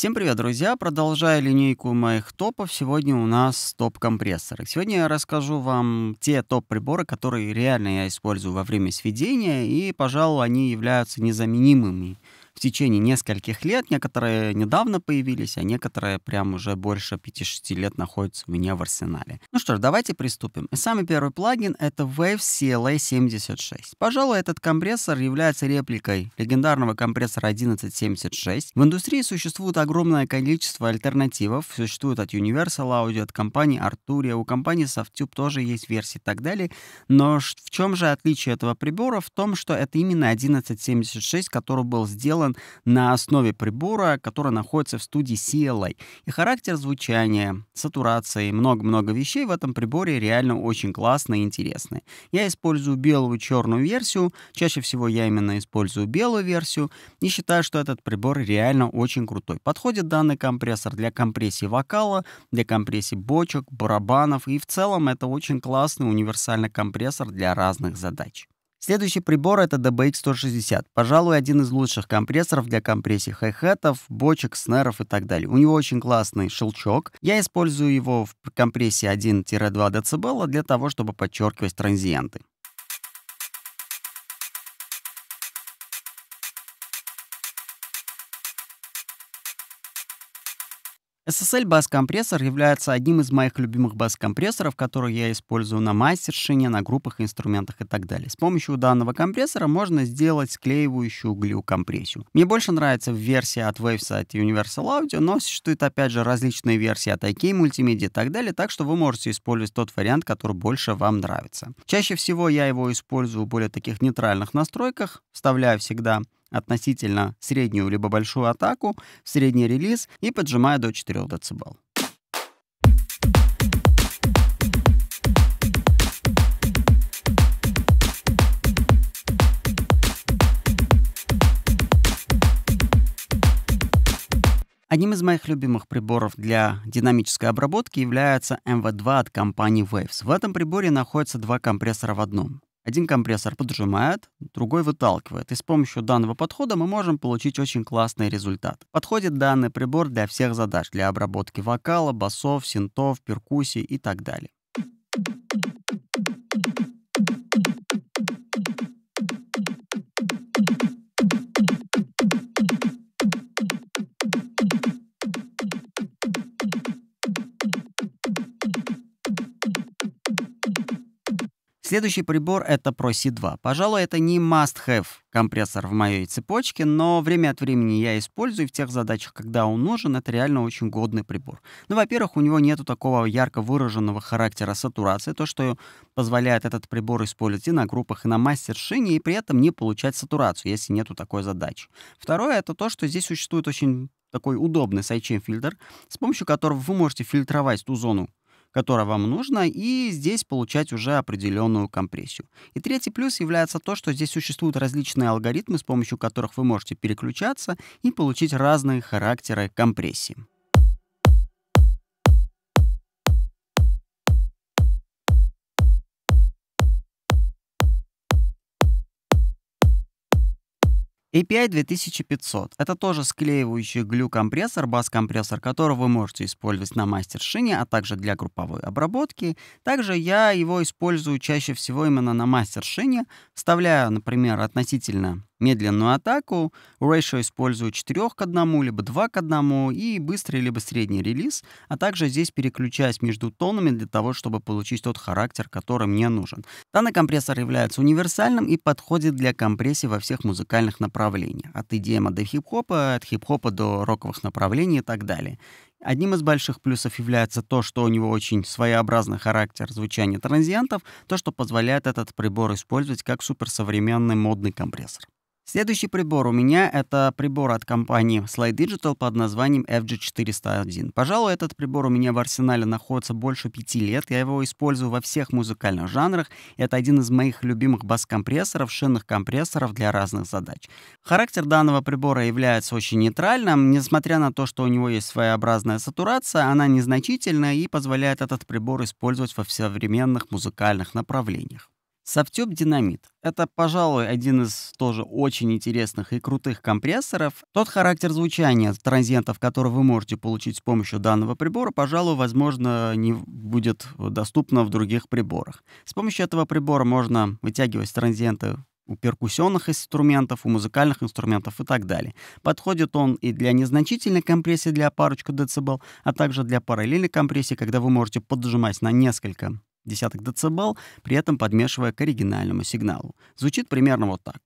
Всем привет, друзья! Продолжая линейку моих топов, сегодня у нас топ-компрессоры. Сегодня я расскажу вам те топ-приборы, которые реально я использую во время сведения, и, пожалуй, они являются незаменимыми в течение нескольких лет. Некоторые недавно появились, а некоторые прям уже больше 5-6 лет находятся у меня в арсенале. Ну что ж, давайте приступим. И самый первый плагин — это Wave CLA 76. Пожалуй, этот компрессор является репликой легендарного компрессора 1176. В индустрии существует огромное количество альтернативов. Существует от Universal Audio, от компании Arturia, у компании Softube тоже есть версии и так далее. Но в чем же отличие этого прибора? В том, что это именно 1176, который был сделан сделан на основе прибора, который находится в студии CLA. И характер звучания, сатурации, много-много вещей в этом приборе реально очень классные и интересные. Я использую белую и черную версию. Чаще всего я именно использую белую версию. И считаю, что этот прибор реально очень крутой. Подходит данный компрессор для компрессии вокала, для компрессии бочек, барабанов. И в целом это очень классный универсальный компрессор для разных задач. Следующий прибор — это DBX-160. Пожалуй, один из лучших компрессоров для компрессии хай-хетов, бочек, снеров и так далее. У него очень классный шелчок. Я использую его в компрессии 1-2 дБ для того, чтобы подчеркивать транзиенты. SSL бас-компрессор является одним из моих любимых бас-компрессоров, который я использую на мастершине, на группах, инструментах и так далее. С помощью данного компрессора можно сделать склеивающую компрессию. Мне больше нравится версия от Waves от Universal Audio, но существуют опять же различные версии от IK Multimedia и так далее, так что вы можете использовать тот вариант, который больше вам нравится. Чаще всего я его использую в более таких нейтральных настройках, вставляю всегда относительно среднюю либо большую атаку, средний релиз и поджимая до 4 дБ. Одним из моих любимых приборов для динамической обработки является MV2 от компании Waves. В этом приборе находятся два компрессора в одном. Один компрессор поджимает, другой выталкивает. И с помощью данного подхода мы можем получить очень классный результат. Подходит данный прибор для всех задач, для обработки вокала, басов, синтов, перкуссий и так далее. Следующий прибор — это Pro c 2 Пожалуй, это не must-have компрессор в моей цепочке, но время от времени я использую в тех задачах, когда он нужен, это реально очень годный прибор. Ну, во-первых, у него нету такого ярко выраженного характера сатурации, то, что позволяет этот прибор использовать и на группах, и на мастер-шине, и при этом не получать сатурацию, если нету такой задачи. Второе — это то, что здесь существует очень такой удобный сайдчейн фильтр, с помощью которого вы можете фильтровать ту зону которое вам нужно, и здесь получать уже определенную компрессию. И третий плюс является то, что здесь существуют различные алгоритмы, с помощью которых вы можете переключаться и получить разные характеры компрессии. API 2500 — это тоже склеивающий глю-компрессор, бас-компрессор, который вы можете использовать на мастер-шине, а также для групповой обработки. Также я его использую чаще всего именно на мастер-шине, вставляю, например, относительно Медленную атаку Ratio использует 4 к 1, либо 2 к 1 и быстрый либо средний релиз, а также здесь переключаясь между тонами для того, чтобы получить тот характер, который мне нужен. Данный компрессор является универсальным и подходит для компрессии во всех музыкальных направлениях, от EDM до хип-хопа, от хип-хопа до роковых направлений и так далее. Одним из больших плюсов является то, что у него очень своеобразный характер звучания транзиентов, то, что позволяет этот прибор использовать как суперсовременный модный компрессор. Следующий прибор у меня — это прибор от компании Slide Digital под названием FG401. Пожалуй, этот прибор у меня в арсенале находится больше пяти лет. Я его использую во всех музыкальных жанрах. Это один из моих любимых бас-компрессоров, шинных компрессоров для разных задач. Характер данного прибора является очень нейтральным. Несмотря на то, что у него есть своеобразная сатурация, она незначительная и позволяет этот прибор использовать во современных музыкальных направлениях. Софтюб Динамит — это, пожалуй, один из тоже очень интересных и крутых компрессоров. Тот характер звучания транзиентов, который вы можете получить с помощью данного прибора, пожалуй, возможно, не будет доступно в других приборах. С помощью этого прибора можно вытягивать транзиенты у перкуссионных инструментов, у музыкальных инструментов и так далее. Подходит он и для незначительной компрессии для парочку децибел, а также для параллельной компрессии, когда вы можете поджимать на несколько десятых децибел, при этом подмешивая к оригинальному сигналу. Звучит примерно вот так.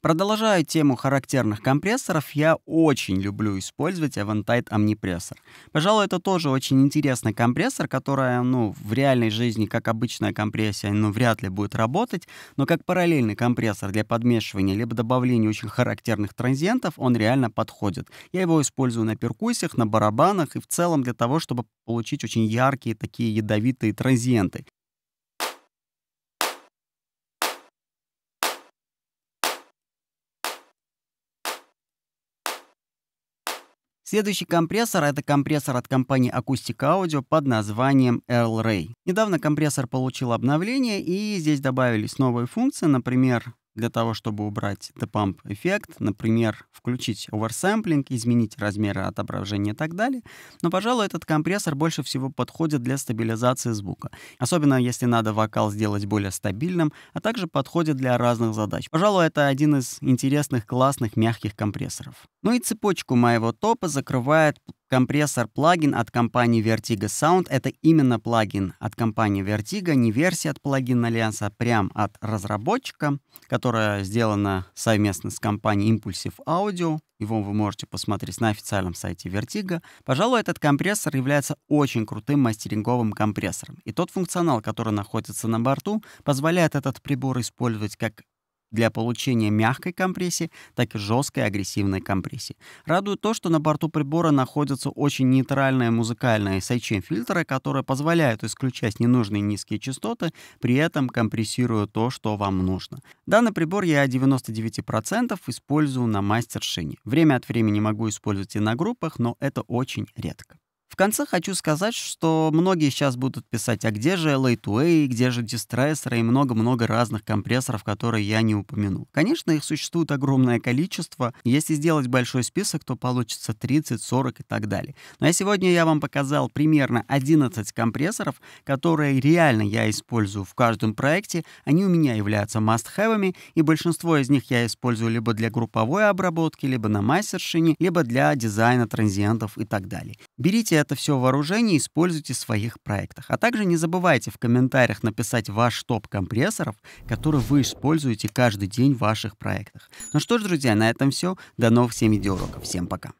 Продолжая тему характерных компрессоров, я очень люблю использовать Eventide Omnipressor. Пожалуй, это тоже очень интересный компрессор, который ну, в реальной жизни, как обычная компрессия, ну, вряд ли будет работать, но как параллельный компрессор для подмешивания либо добавления очень характерных транзиентов, он реально подходит. Я его использую на перкуссиях, на барабанах и в целом для того, чтобы получить очень яркие такие ядовитые транзиенты. Следующий компрессор — это компрессор от компании Acoustic Audio под названием L-Ray. Недавно компрессор получил обновление, и здесь добавились новые функции, например, для того, чтобы убрать депамп эффект, например, включить оверсэмплинг, изменить размеры отображения и так далее. Но, пожалуй, этот компрессор больше всего подходит для стабилизации звука, особенно если надо вокал сделать более стабильным, а также подходит для разных задач. Пожалуй, это один из интересных, классных, мягких компрессоров. Ну и цепочку моего топа закрывает Компрессор-плагин от компании Vertigo Sound — это именно плагин от компании Vertigo, не версия от плагина Альянса, а прям от разработчика, которая сделана совместно с компанией Impulsive Audio. Его вы можете посмотреть на официальном сайте Vertigo. Пожалуй, этот компрессор является очень крутым мастеринговым компрессором. И тот функционал, который находится на борту, позволяет этот прибор использовать как для получения мягкой компрессии, так и жесткой агрессивной компрессии. Радует то, что на борту прибора находятся очень нейтральные музыкальные SHM-фильтры, которые позволяют исключать ненужные низкие частоты, при этом компрессируя то, что вам нужно. Данный прибор я 99% использую на мастершине. Время от времени могу использовать и на группах, но это очень редко конце хочу сказать, что многие сейчас будут писать, а где же LA 2A, где же Distressor и много-много разных компрессоров, которые я не упомянул. Конечно, их существует огромное количество. Если сделать большой список, то получится 30, 40 и так далее. Но ну, я а сегодня я вам показал примерно 11 компрессоров, которые реально я использую в каждом проекте. Они у меня являются must-have, и большинство из них я использую либо для групповой обработки, либо на мастершине, либо для дизайна транзиентов и так далее. Берите это все вооружение и используйте в своих проектах. А также не забывайте в комментариях написать ваш топ компрессоров, которые вы используете каждый день в ваших проектах. Ну что ж, друзья, на этом все. До новых 7 видеоуроков. Всем пока.